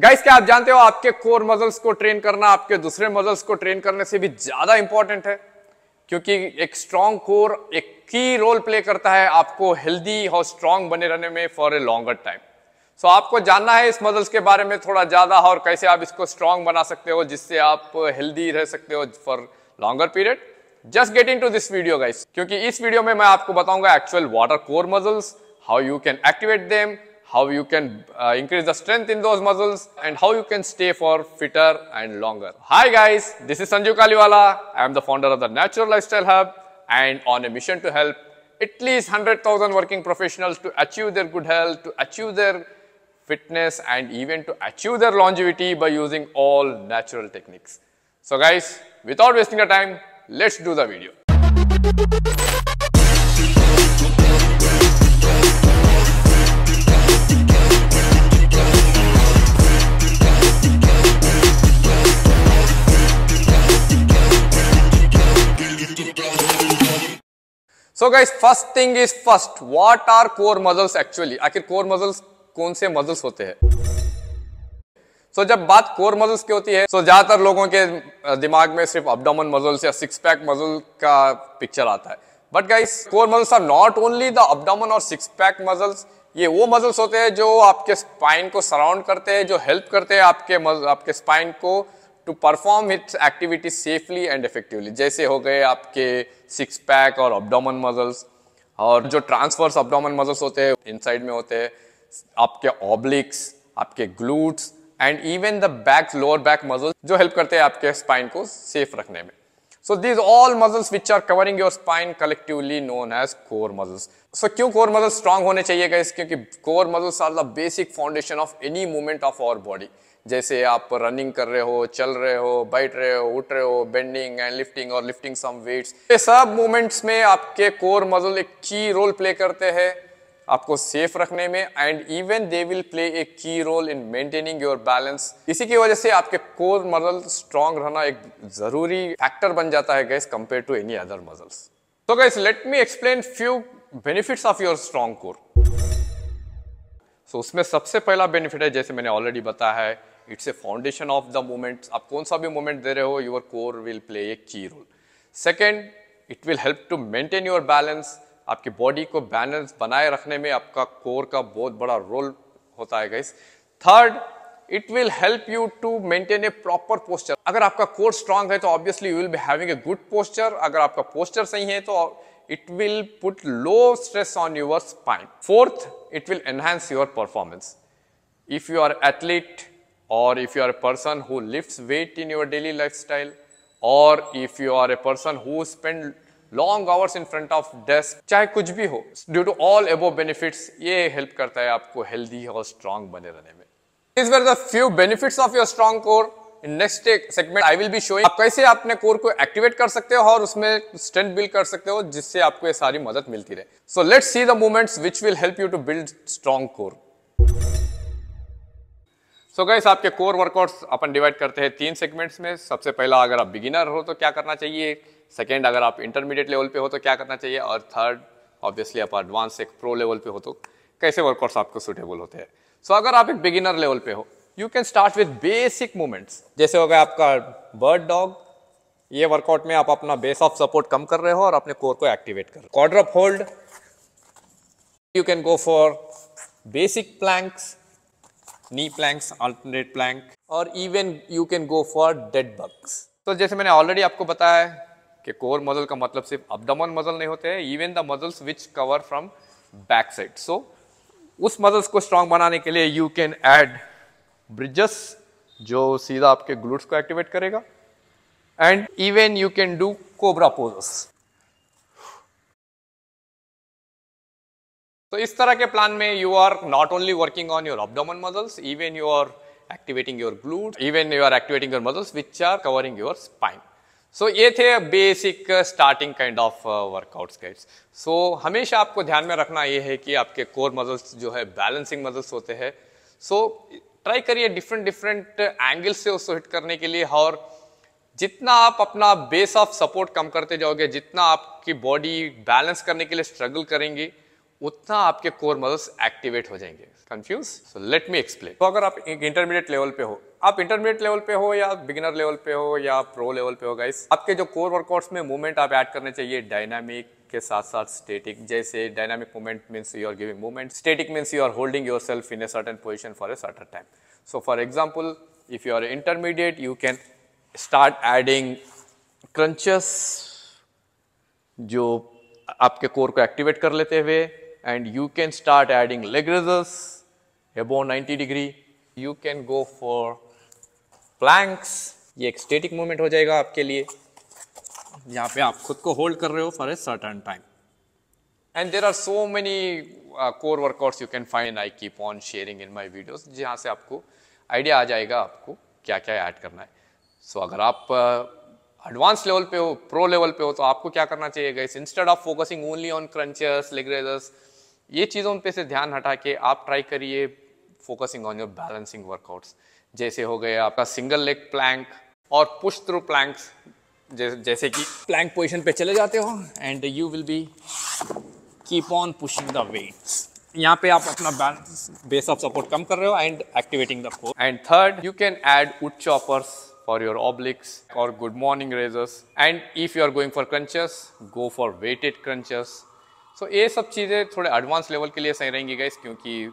Guys क्या आप जानते हो आपके कोर मजल्स को ट्रेन करना आपके दूसरे मजल्स को ट्रेन करने से भी ज्यादा इंपॉर्टेंट है क्योंकि एक स्ट्रांग कोर एक की रोल प्ले करता है आपको हेल्दी और स्ट्रांग बने रहने में for a longer time so आपको जानना है इस मजल्स के बारे में थोड़ा ज्यादा और कैसे आप इसको स्ट्रांग बना सकते हो जिससे आप हेल्दी रह सकते हो for longer period just get into this video guys क्योंकि इस वीडियो में मैं आपको बताऊंगा actual what are core muscles how you can activate them how you can uh, increase the strength in those muscles and how you can stay for fitter and longer. Hi guys, this is Sanju Kaliwala. I am the founder of the Natural Lifestyle Hub and on a mission to help at least 100,000 working professionals to achieve their good health, to achieve their fitness and even to achieve their longevity by using all natural techniques. So guys, without wasting your time, let's do the video. So guys first thing is first what are core muscles actually आखिर core muscles कौन से mussels होते हैं सो so, जब बात core mussels की होती है तो so, ज्यादातर लोगों के दिमाग में सिर्फ अपडोमन मजल्स या सिक्स पैक मजल का पिक्चर आता है but guys core muscles are not only the abdomen और सिक्स पैक मजल्स ये वो मजल्स होते हैं जो आपके स्पाइन को सराउंड करते हैं जो हेल्प करते हैं आपके मज, आपके स्पाइन को to perform its activity safely and effectively जैसे हो गए आपके सिक्स पैक और अपडोमन मजल्स और जो ट्रांसफर्स अपडोमन मजल्स होते हैं साइड में होते हैं आपके ऑब्लिक्स आपके glutes and even the back lower back muscles जो हेल्प करते हैं आपके स्पाइन को सेफ रखने में so these all muscles which are covering your spine collectively known as core muscles so क्यों कोर मसल स्ट्रांग होने चाहिए गाइस क्योंकि core muscles are the basic foundation of any movement of our body जैसे आप running कर रहे हो चल रहे हो बैठ रहे हो उठ रहे हो बेंडिंग एंड लिफ्टिंग और लिफ्टिंग सम वेट्स ये सब मूवमेंट्स में आपके कोर मजल एक की रोल प्ले करते हैं आपको सेफ रखने में and even they will play a key role in maintaining your balance इसी की वजह से आपके कोर मजल स्ट्रांग रहना एक जरूरी फैक्टर बन जाता है guys compare to any other muscles तो guys let me explain few benefits of your strong core so उसमें सबसे पहला बेनिफिट है जैसे मैंने ऑलरेडी बताया है it's a foundation of the movement आप कौन सा भी मूवमेंट दे रहे हो your core will play a key role second it will help to maintain your balance आपकी बॉडी को बैलेंस बनाए रखने में आपका कोर का बहुत बड़ा रोल होता है guys third it will help you to maintain a proper posture अगर आपका कोर स्ट्रांग है तो obviously will be having a good posture अगर आपका पोस्टर सही है तो it will put low stress on your spine fourth it will enhance your performance if you are athlete और if you are a person who lift weight in your daily life style और if you are a person who spend long hours in front of desk चाहे कुछ भी हो due to all above benefits ये help करता है आपको healthy और स्ट्रांग बने रहने में इस were the few benefits of your strong core in next segment I will be showing आप कैसे अपने कोर को एक्टिवेट कर सकते हो और उसमें स्ट्रेंथ बिल्ड कर सकते हो जिससे आपको ये सारी मदद मिलती रहे so let's see the movements which will help you to build strong core so guys आपके कोर वर्कआउट्स अपन डिवाइड करते हैं तीन सेगमेंट्स में सबसे पहला अगर आप बिगिनर हो तो क्या करना चाहिए सेकेंड अगर आप इंटरमीडिएट लेवल पे हो तो क्या करना चाहिए और थर्ड ऑब्वियसली आप एडवांस एक प्रो लेवल पे हो तो कैसे वर्कआउट्स आपको सुटेबल होते हैं सो so, अगर आप एक बिगिनर लेवल पे हो you can start with basic movements जैसे हो गया आपका बर्ड डॉग ये वर्कआउट में आप अपना बेस ऑफ सपोर्ट कम कर रहे हो और अपने कोर को एक्टिवेट कर रहे हो quadruped hold you can go for basic planks knee planks alternate plank और even you can go for dead bugs तो जैसे मैंने ऑलरेडी आपको बताया कि कोर मजल का मतलब सिर्फ अपडमन मजल नहीं होते हैं even the muscles which cover from back side so उस मजल्स को स्ट्रांग बनाने के लिए यू कैन ऐड ब्रिजस जो सीधा आपके ग्लूट्स को एक्टिवेट करेगा and even you can do cobra poses तो इस तरह के प्लान में you are not only working on your abdomen muscles even you are activating your glute even you are activating your muscles which are covering your spine so so, ये थे basic starting kind of workouts guides so हमेशा आपको ध्यान में रखना ये है कि आपके कोर मजल्स जो है बैलेंसिंग मजल्स होते हैं सो ट्राई करिए डिफरेंट डिफरेंट एंगल से उसको हिट करने के लिए और जितना आप अपना बेस ऑफ सपोर्ट कम करते जाओगे जितना आपकी बॉडी बैलेंस करने के लिए स्ट्रगल करेंगी उतना आपके कोर मसल्स एक्टिवेट हो जाएंगे confuse so let me explain तो अगर आप इंटरमीडिएट लेवल पे हो आप इंटरमीडिएट लेवल पे हो या बिगिनर लेवल पे हो या प्रो लेवल पे हो गाइस आपके जो कोर वर्कआउट्स में मूवमेंट आप ऐड करने चाहिए डायनामिक के साथ साथ स्टेटिक जैसे dynamic movement means you are giving movement static means you are holding your self in a certain position for a certain time so for example if you are intermediate you can start adding crunches जो आपके core को activate कर लेते हुए and you can start adding leg raises above 90 degree. You can go for planks ये एक static movement हो जाएगा आपके लिए यहाँ पे आप खुद को होल्ड कर रहे हो for a certain time and there are so many core workouts you can find I keep on sharing in my videos जहाँ से आपको आइडिया आ जाएगा आपको क्या क्या ऐड करना है सो so, अगर आप एडवांस uh, लेवल पे हो प्रो लेवल पे हो तो आपको क्या करना चाहिए instead of focusing only on crunches leg raises ये चीज़ों पे से ध्यान हटा के आप ट्राई करिए focusing on your balancing workouts जैसे हो गए आपका सिंगल लेग प्लैंक और पुश थ्रू प्लैंक्स जैसे कि प्लैंक पोजिशन पे चले जाते हो and you will be keep on pushing the weights यहाँ पे आप अपना बैलेंस बेस ऑफ सपोर्ट कम कर रहे हो and activating the core and third you can add wood choppers for your obliques or good morning raises and if you are going for crunches go for weighted crunches so ये सब चीज़ें थोड़े advance level के लिए सही रहेंगी guys क्योंकि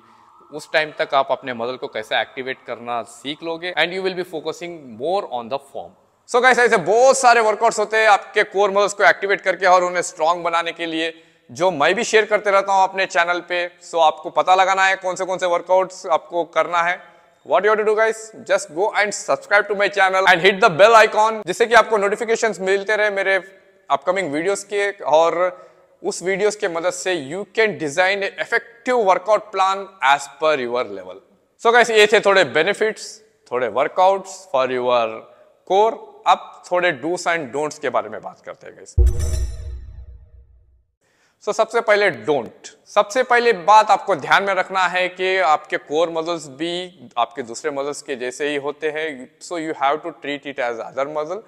उस टाइम तक आप अपने मॉडल को कैसे एक्टिवेट करना सीख लोगे and you will be focusing more on the form so guys ऐसे बहुत सारे वर्कआउट्स होते हैं आपके कोर मॉडल्स को एक्टिवेट करके और उन्हें स्ट्रांग बनाने के लिए जो मैं भी शेयर करते रहता हूँ अपने चैनल पे सो so आपको पता लगाना है कौन से कौन से वर्कआउट्स आपको करना है what you to do guys just go and subscribe to my channel and hit the bell icon जिससे कि आपको नोटिफिकेशन मिलते रहे मेरे अपकमिंग वीडियोज के और उस वीडियोस के मदद से you can design a effective workout plan as per your level so guess ये थे थोड़े बेनिफिट्स थोड़े वर्कआउट्स फॉर यूर कोर अब थोड़े डूस एंड डोंट्स के बारे में बात करते हैं सो so, सबसे पहले डोंट सबसे पहले बात आपको ध्यान में रखना है कि आपके कोर मजल्स भी आपके दूसरे मजल्स के जैसे ही होते हैं so you have to treat it as other muscle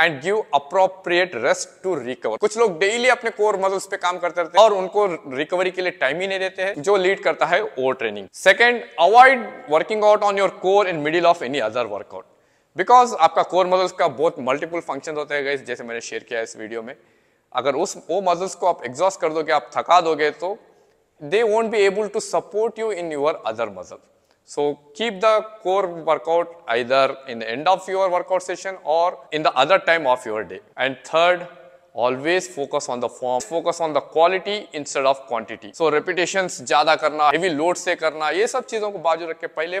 and give appropriate rest to recover कुछ लोग डेली अपने कोर मजल्स पे काम करते रहते हैं और उनको रिकवरी के लिए टाइम ही नहीं देते हैं जो लीड करता है over training second avoid working out on your core in middle of any other workout because आपका कोर मजल्स का बहुत मल्टीपल फंक्शन होते हैं जैसे मैंने शेयर किया है इस वीडियो में अगर उस वो मजल्स को आप एग्जॉस्ट कर दोगे आप थका दोगे तो they won't be able to support you in your other muscles So keep the core workout either in the end of your workout session or in the other time of your day. And third, always focus on the form focus on the quality instead of quantity so repetitions ज्यादा करना heavy load से करना ये सब चीज़ों को बाजू रख के पहले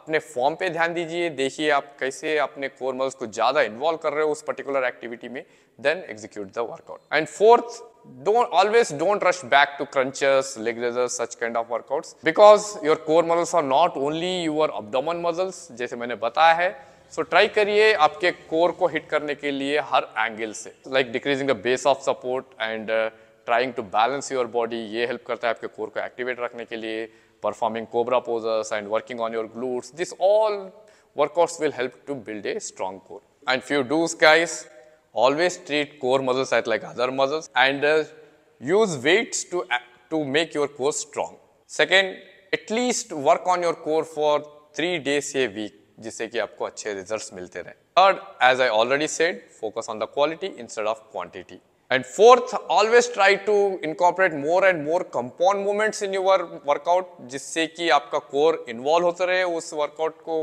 अपने फॉर्म पे ध्यान दीजिए देखिए आप कैसे अपने कोर मल्स को ज़्यादा इन्वॉल्व कर रहे हो उस पर्टिकुलर एक्टिविटी में then execute the workout and fourth don't always don't rush back to crunches, leg raises, such kind of workouts because your core muscles are not only your abdomen muscles jaise maine bataya hai so try kariye aapke core ko hit karne ke liye har angle se like decreasing the base of support and uh, trying to balance your body ye help karta hai aapke core ko activate rakhne ke liye performing cobra poses and working on your glutes this all workouts will help to build a strong core. And if you do, guys, Always treat core muscle site like other muscles and uh, use weights to, uh, to make your core strong. Second, at least work on your core for three days a week जिससे कि आपको अच्छे results मिलते रहें Third, as I already said, focus on the quality instead of quantity. And fourth, always try to incorporate more and more compound movements in your workout, जिससे कि आपका core involve होता रहे उस workout को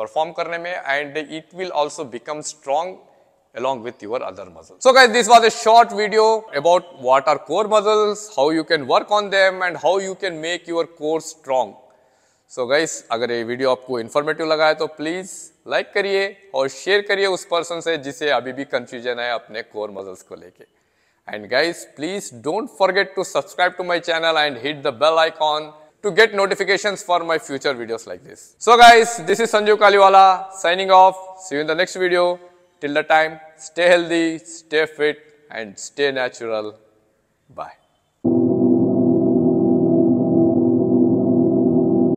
perform करने में and it will also become strong along with your other muscles. So guys, this was a short video about what are core muscles, how you can work on them and how you can make your core strong. So guys, if this video is informative, please like and share with that person who has confusion about core muscles. And guys, please don't forget to subscribe to my channel and hit the bell icon to get notifications for my future videos like this. So guys, this is Sanjeev Kaliwala signing off. See you in the next video. Till the time, stay healthy, stay fit, and stay natural. Bye.